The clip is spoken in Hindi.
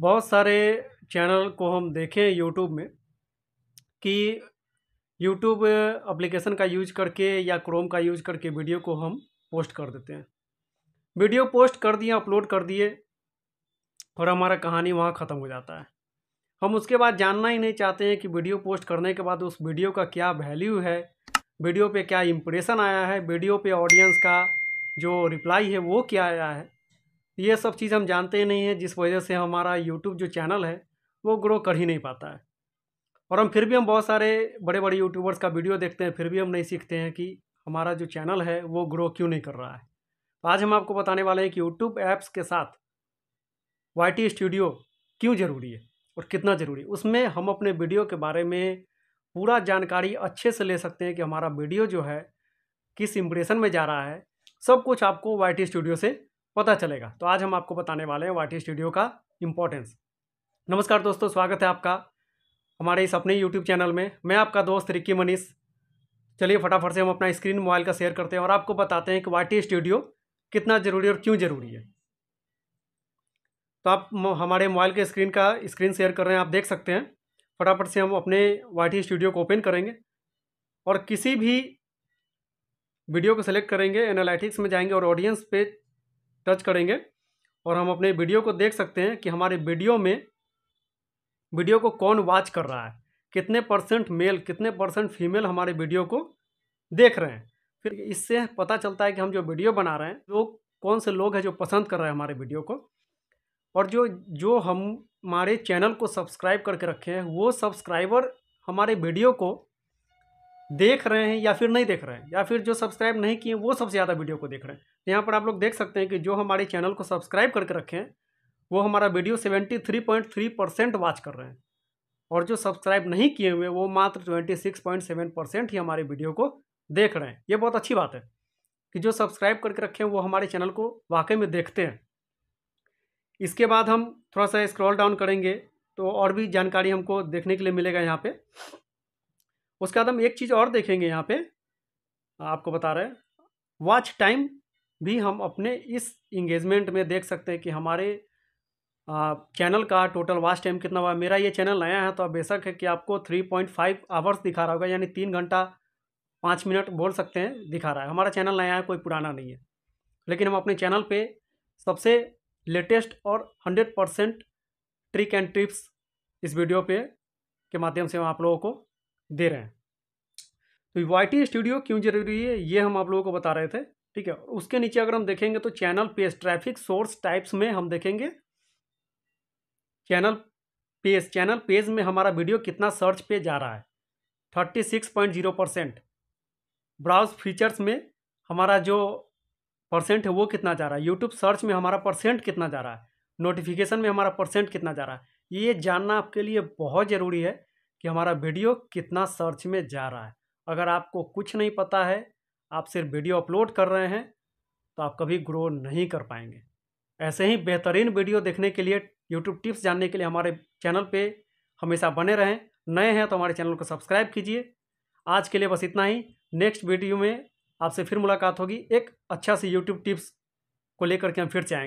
बहुत सारे चैनल को हम देखें यूट्यूब में कि यूट्यूब एप्लीकेशन का यूज करके या क्रोम का यूज करके वीडियो को हम पोस्ट कर देते हैं वीडियो पोस्ट कर दिए अपलोड कर दिए और हमारा कहानी वहाँ ख़त्म हो जाता है हम उसके बाद जानना ही नहीं चाहते हैं कि वीडियो पोस्ट करने के बाद उस वीडियो का क्या वैल्यू है वीडियो पे क्या इम्प्रेशन आया है वीडियो पे ऑडियंस का जो रिप्लाई है वो क्या आया है ये सब चीज़ हम जानते ही नहीं हैं जिस वजह से हमारा यूट्यूब जो चैनल है वो ग्रो कर ही नहीं पाता है और हम फिर भी हम बहुत सारे बड़े बड़े यूट्यूबर्स का वीडियो देखते हैं फिर भी हम नहीं सीखते हैं कि हमारा जो चैनल है वो ग्रो क्यों नहीं कर रहा है तो आज हम आपको बताने वाले हैं कि यूट्यूब ऐप्स के साथ वाई स्टूडियो क्यों ज़रूरी है और कितना ज़रूरी है उसमें हम अपने वीडियो के बारे में पूरा जानकारी अच्छे से ले सकते हैं कि हमारा वीडियो जो है किस इम्प्रेशन में जा रहा है सब कुछ आपको वाई स्टूडियो से पता चलेगा तो आज हम आपको बताने वाले हैं वाटी स्टूडियो का इम्पोर्टेंस नमस्कार दोस्तों स्वागत है आपका हमारे इस अपने यूट्यूब चैनल में मैं आपका दोस्त रिक्की मनीष चलिए फटाफट से हम अपना स्क्रीन मोबाइल का शेयर करते हैं और आपको बताते हैं कि वाटी स्टूडियो कितना ज़रूरी और क्यों ज़रूरी है तो आप हमारे मोबाइल के स्क्रीन का स्क्रीन शेयर कर रहे हैं आप देख सकते हैं फटाफट से हम अपने वाटी स्टूडियो को ओपन करेंगे और किसी भी वीडियो को सेलेक्ट करेंगे एनालिटिक्स में जाएंगे और ऑडियंस पे टच करेंगे और हम अपने वीडियो को देख सकते हैं कि हमारे वीडियो में वीडियो को कौन वॉच कर रहा है कितने परसेंट मेल कितने परसेंट फीमेल हमारे वीडियो को देख रहे हैं फिर इससे पता चलता है कि हम जो वीडियो बना रहे हैं वो कौन से लोग हैं जो पसंद कर रहे हैं हमारे वीडियो को और जो जो हम हमारे चैनल को सब्सक्राइब करके रखे हैं वो सब्सक्राइबर हमारे वीडियो को देख रहे हैं या फिर नहीं देख रहे हैं या फिर जो सब्सक्राइब नहीं किए वो सबसे ज़्यादा वीडियो को देख रहे हैं तो यहाँ पर आप लोग देख सकते हैं कि जो हमारे चैनल को सब्सक्राइब करके रखें वो हमारा video seventy three point three percent watch कर रहे हैं और जो सब्सक्राइब नहीं किए हुए वो मात्र twenty six point seven percent ही हमारे वीडियो को देख रहे हैं ये बहुत अच्छी बात है कि जो सब्सक्राइब करके रखे हैं वो हमारे चैनल को वाकई में देखते हैं इसके बाद हम थोड़ा सा स्क्रॉल डाउन करेंगे तो और भी जानकारी हमको देखने के लिए मिलेगा यहाँ पर उसके बाद हम एक चीज़ और देखेंगे यहाँ पे आपको बता रहे हैं वॉच टाइम भी हम अपने इस इंगेजमेंट में देख सकते हैं कि हमारे आ, चैनल का टोटल वॉच टाइम कितना हुआ मेरा ये चैनल नया है तो अब बेशक है कि आपको थ्री पॉइंट फाइव आवर्स दिखा रहा होगा यानी तीन घंटा पाँच मिनट बोल सकते हैं दिखा रहा है हमारा चैनल नया है कोई पुराना नहीं है लेकिन हम अपने चैनल पर सबसे लेटेस्ट और hundred percent trick and tips इस वीडियो पे के माध्यम से हम आप लोगों को दे रहे हैं तो वाई स्टूडियो क्यों जरूरी है ये हम आप लोगों को बता रहे थे ठीक है उसके नीचे अगर हम देखेंगे तो channel page traffic source types में हम देखेंगे चैनल पेज चैनल पेज में हमारा वीडियो कितना सर्च पे जा रहा है thirty six point zero percent browse features में हमारा जो परसेंट है वो कितना जा रहा है यूट्यूब सर्च में हमारा परसेंट कितना जा रहा है नोटिफिकेशन में हमारा परसेंट कितना जा रहा है ये जानना आपके लिए बहुत ज़रूरी है कि हमारा वीडियो कितना सर्च में जा रहा है अगर आपको कुछ नहीं पता है आप सिर्फ वीडियो अपलोड कर रहे हैं तो आप कभी ग्रो नहीं कर पाएंगे ऐसे ही बेहतरीन वीडियो देखने के लिए यूट्यूब टिप्स जानने के लिए हमारे चैनल पे हमेशा बने रहें नए हैं तो हमारे चैनल को सब्सक्राइब कीजिए आज के लिए बस इतना ही नेक्स्ट वीडियो में आपसे फिर मुलाकात होगी एक अच्छा सी यूट्यूब टिप्स को लेकर के हम फिर से आएंगे